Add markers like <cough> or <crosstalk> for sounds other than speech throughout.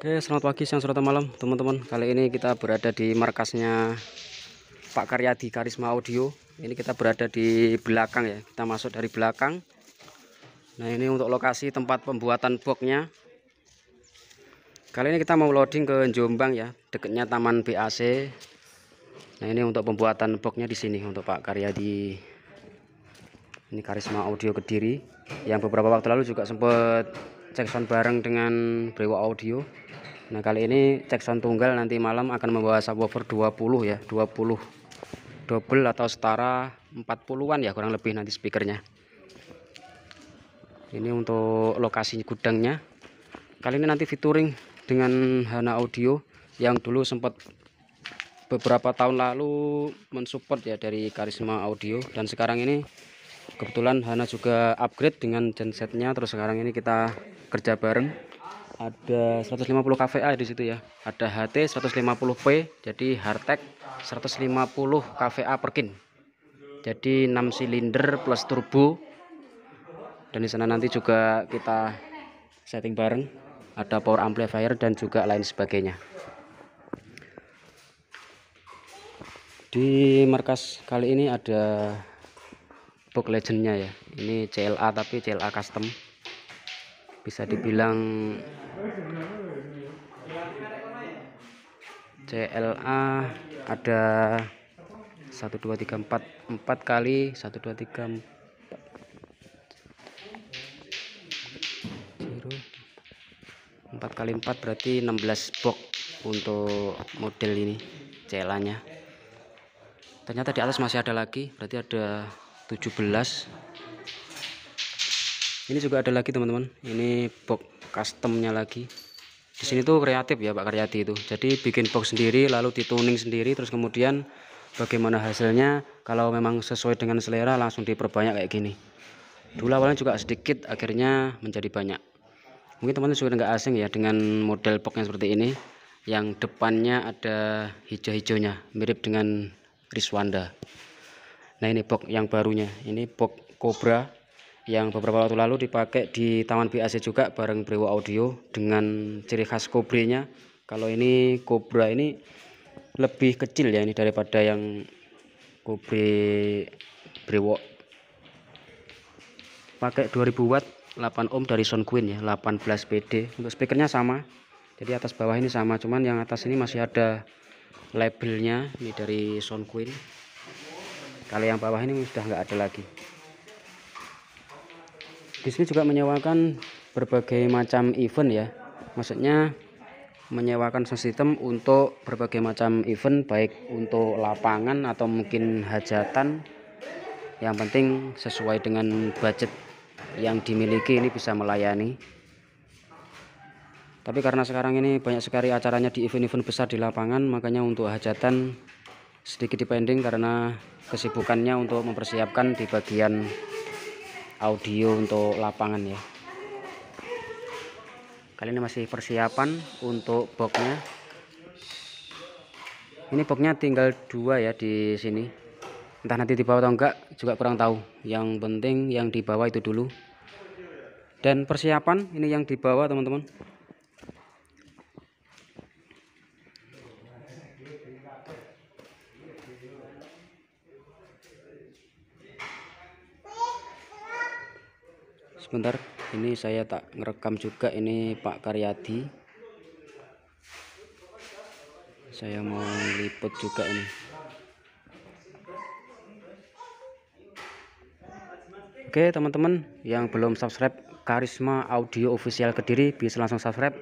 Oke, selamat pagi, siang, sore, malam, teman-teman. Kali ini kita berada di markasnya Pak Karyadi Karisma Audio. Ini kita berada di belakang ya. Kita masuk dari belakang. Nah, ini untuk lokasi tempat pembuatan boxnya. Kali ini kita mau loading ke Jombang ya, dekatnya Taman BAC. Nah, ini untuk pembuatan boxnya di sini untuk Pak Karyadi. Ini Karisma Audio Kediri yang beberapa waktu lalu juga sempat cek sound bareng dengan Brewa Audio Nah kali ini cek sound tunggal nanti malam akan membawa subwoofer 20 ya 20 double atau setara 40-an ya kurang lebih nanti speakernya ini untuk lokasi gudangnya kali ini nanti featuring dengan Hana Audio yang dulu sempat beberapa tahun lalu mensupport ya dari Karisma Audio dan sekarang ini kebetulan Hana juga upgrade dengan gensetnya terus sekarang ini kita kerja bareng ada 150 KVA di situ ya ada HT 150P jadi Hartek 150 KVA perkin jadi 6 silinder plus turbo dan di sana nanti juga kita setting bareng ada power amplifier dan juga lain sebagainya di markas kali ini ada book legendnya ya ini CLA tapi CLA custom bisa dibilang CLA ada 1 2 3 4 4 kali 1 2 3 4 4 kali 4 berarti 16 box untuk model ini CLA nya ternyata di atas masih ada lagi berarti ada 17 ini juga ada lagi teman-teman ini box customnya lagi di sini tuh kreatif ya Pak Karyati itu jadi bikin box sendiri lalu dituning sendiri terus kemudian bagaimana hasilnya kalau memang sesuai dengan selera langsung diperbanyak kayak gini dulu awalnya juga sedikit akhirnya menjadi banyak mungkin teman-teman sudah nggak asing ya dengan model box yang seperti ini yang depannya ada hijau-hijaunya mirip dengan Riswanda nah ini box yang barunya ini box Cobra yang beberapa waktu lalu dipakai di Taman BAC juga bareng Brewo Audio dengan ciri khas kobrenya kalau ini kobra ini lebih kecil ya ini daripada yang kobre Brewo pakai 2000 watt 8 ohm dari sound queen ya 18 PD untuk speakernya sama jadi atas bawah ini sama cuman yang atas ini masih ada labelnya ini dari sound queen kalau yang bawah ini sudah nggak ada lagi di juga menyewakan berbagai macam event ya maksudnya menyewakan sistem untuk berbagai macam event baik untuk lapangan atau mungkin hajatan yang penting sesuai dengan budget yang dimiliki ini bisa melayani tapi karena sekarang ini banyak sekali acaranya di event-event besar di lapangan makanya untuk hajatan sedikit dipending karena kesibukannya untuk mempersiapkan di bagian audio untuk lapangan ya kali ini masih persiapan untuk boxnya ini boxnya tinggal dua ya di sini entah nanti dibawa atau enggak juga kurang tahu yang penting yang dibawa itu dulu dan persiapan ini yang dibawa teman-teman sebentar ini saya tak ngerekam juga ini Pak Karyadi saya mau liput juga ini Oke teman-teman yang belum subscribe Karisma Audio Official Kediri bisa langsung subscribe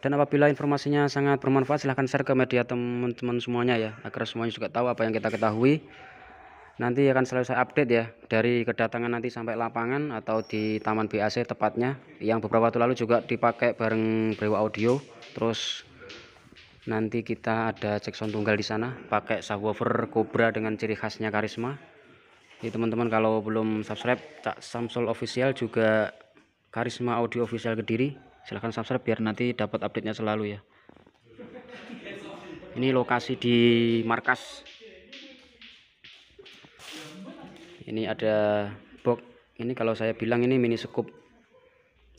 dan apabila informasinya sangat bermanfaat silahkan share ke media teman-teman semuanya ya agar semuanya juga tahu apa yang kita ketahui nanti akan selalu saya update ya dari kedatangan nanti sampai lapangan atau di Taman BAC tepatnya yang beberapa waktu lalu juga dipakai bareng Brewa Audio terus nanti kita ada cek sound tunggal di sana pakai subwoofer Cobra dengan ciri khasnya karisma jadi teman-teman kalau belum subscribe Cak Samsul Official juga Karisma Audio Official Kediri silahkan subscribe biar nanti dapat update nya selalu ya ini lokasi di markas ini ada box ini kalau saya bilang ini mini scoop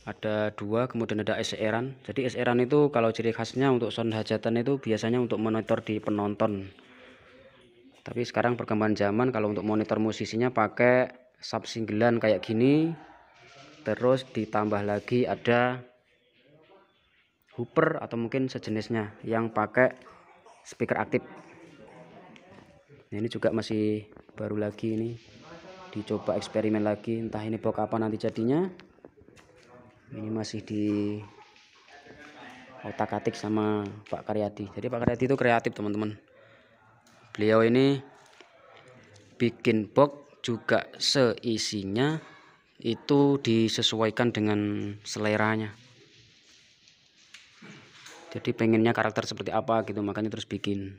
ada dua kemudian ada SRAN. jadi SRAN itu kalau ciri khasnya untuk sound hajatan itu biasanya untuk monitor di penonton tapi sekarang perkembangan zaman kalau untuk monitor musisinya pakai sub singlean kayak gini terus ditambah lagi ada hooper atau mungkin sejenisnya yang pakai speaker aktif ini juga masih baru lagi ini dicoba eksperimen lagi entah ini bok apa nanti jadinya ini masih di otak-atik sama Pak Karyadi jadi Pak Karyadi itu kreatif teman-teman beliau ini bikin box juga seisinya itu disesuaikan dengan seleranya jadi pengennya karakter seperti apa gitu makanya terus bikin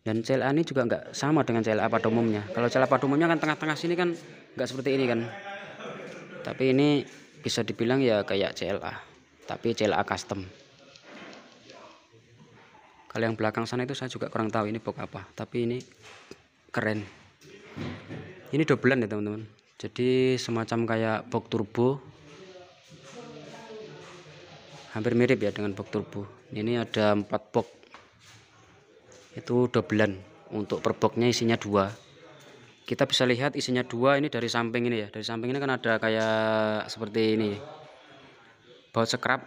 dan CLA ini juga nggak sama dengan CLA pada umumnya kalau CLA pada umumnya kan tengah-tengah sini kan nggak seperti ini kan tapi ini bisa dibilang ya kayak CLA tapi CLA custom kalau yang belakang sana itu saya juga kurang tahu ini box apa tapi ini keren ini dobelan ya teman-teman jadi semacam kayak box turbo hampir mirip ya dengan box turbo ini ada empat box itu dobelan untuk perboknya isinya dua kita bisa lihat isinya dua ini dari samping ini ya dari samping ini kan ada kayak seperti ini baut sekrap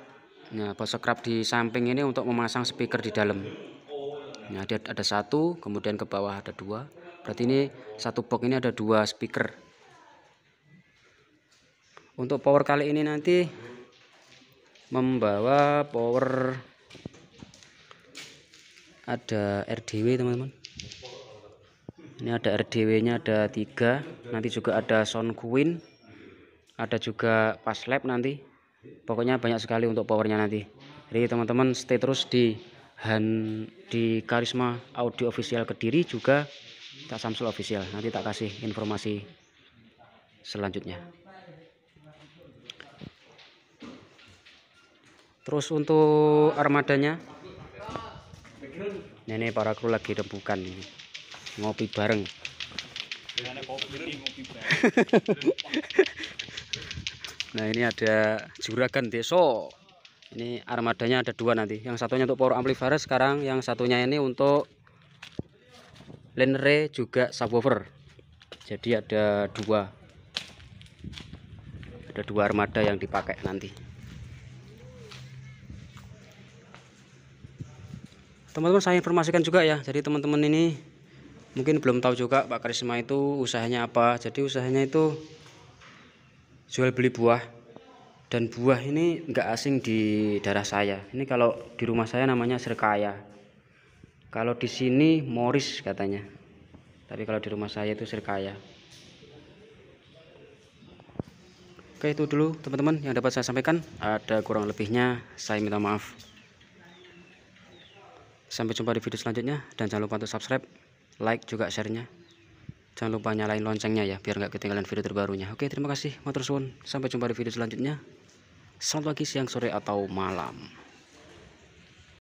nah baut sekrap di samping ini untuk memasang speaker di dalam nah dia ada satu kemudian ke bawah ada dua berarti ini satu box ini ada dua speaker untuk power kali ini nanti membawa power ada RDW teman-teman ini ada RDW nya ada tiga nanti juga ada sound queen ada juga pas lab nanti pokoknya banyak sekali untuk powernya nanti jadi teman-teman stay terus di Han, di Karisma Audio Official Kediri juga Tak Samsul Official nanti tak kasih informasi selanjutnya terus untuk armadanya Nenek para kru lagi rembukan ini. Ngopi bareng. <laughs> nah ini ada juragan deso. Ini armadanya ada dua nanti. Yang satunya untuk power amplifier sekarang, yang satunya ini untuk lenre juga subwoofer. Jadi ada dua. Ada dua armada yang dipakai nanti. teman-teman saya informasikan juga ya jadi teman-teman ini mungkin belum tahu juga Pak Karisma itu usahanya apa jadi usahanya itu jual beli buah dan buah ini enggak asing di daerah saya ini kalau di rumah saya namanya serkaya kalau di sini Morris katanya tapi kalau di rumah saya itu serkaya Oke itu dulu teman-teman yang dapat saya sampaikan ada kurang lebihnya saya minta maaf Sampai jumpa di video selanjutnya dan jangan lupa untuk subscribe, like juga sharenya. Jangan lupa nyalain loncengnya ya biar nggak ketinggalan video terbarunya. Oke, terima kasih. Matur suwun. Sampai jumpa di video selanjutnya. Selamat pagi, siang, sore atau malam.